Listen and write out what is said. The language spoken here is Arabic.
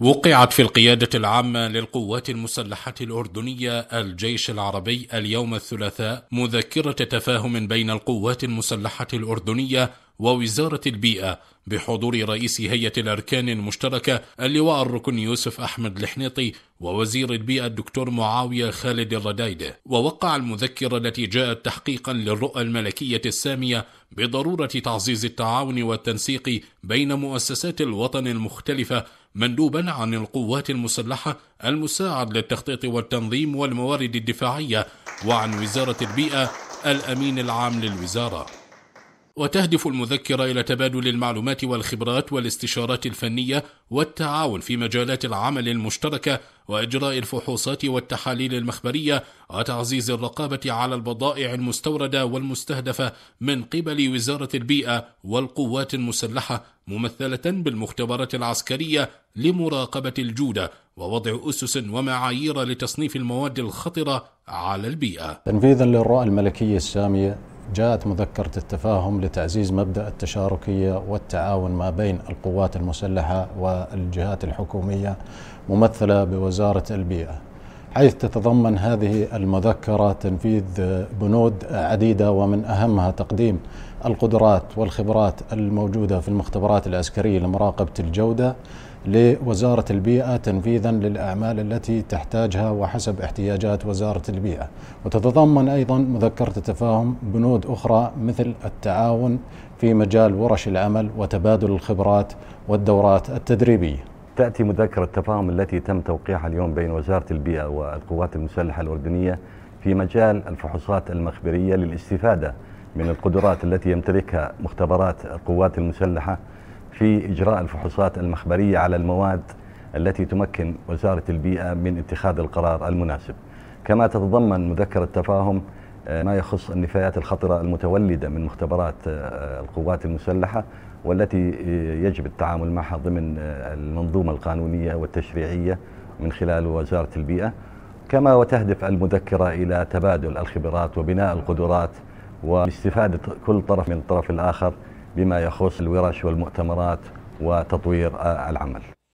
وقعت في القيادة العامة للقوات المسلحة الأردنية الجيش العربي اليوم الثلاثاء مذكرة تفاهم بين القوات المسلحة الأردنية ووزارة البيئة بحضور رئيس هيئة الأركان المشتركة اللواء الركن يوسف أحمد الحنيطي ووزير البيئة الدكتور معاوية خالد الردايدة ووقع المذكرة التي جاءت تحقيقا للرؤى الملكية السامية بضرورة تعزيز التعاون والتنسيق بين مؤسسات الوطن المختلفة مندوبا عن القوات المسلحة المساعد للتخطيط والتنظيم والموارد الدفاعية وعن وزارة البيئة الأمين العام للوزارة وتهدف المذكرة إلى تبادل المعلومات والخبرات والاستشارات الفنية والتعاون في مجالات العمل المشتركة وإجراء الفحوصات والتحاليل المخبرية وتعزيز الرقابة على البضائع المستوردة والمستهدفة من قبل وزارة البيئة والقوات المسلحة ممثلة بالمختبرات العسكرية لمراقبة الجودة ووضع أسس ومعايير لتصنيف المواد الخطرة على البيئة تنفيذا للرؤى الملكية السامية جاءت مذكرة التفاهم لتعزيز مبدأ التشاركية والتعاون ما بين القوات المسلحة والجهات الحكومية ممثلة بوزارة البيئة حيث تتضمن هذه المذكرة تنفيذ بنود عديدة ومن أهمها تقديم القدرات والخبرات الموجودة في المختبرات العسكرية لمراقبة الجودة لوزارة البيئة تنفيذا للأعمال التي تحتاجها وحسب احتياجات وزارة البيئة وتتضمن أيضا مذكرة التفاهم بنود أخرى مثل التعاون في مجال ورش العمل وتبادل الخبرات والدورات التدريبية تأتي مذكرة التفاهم التي تم توقيعها اليوم بين وزارة البيئة والقوات المسلحة الأردنية في مجال الفحوصات المخبرية للاستفادة من القدرات التي يمتلكها مختبرات القوات المسلحة في إجراء الفحوصات المخبرية على المواد التي تمكن وزارة البيئة من اتخاذ القرار المناسب كما تتضمن مذكرة تفاهم آه، ما يخص النفايات الخطرة المتولدة من مختبرات آه، القوات المسلحة والتي آه، يجب التعامل معها ضمن المنظومة القانونية والتشريعية من خلال وزارة البيئة كما وتهدف المذكرة إلى تبادل الخبرات وبناء القدرات واستفادة كل طرف من الطرف الآخر بما يخص الورش والمؤتمرات وتطوير العمل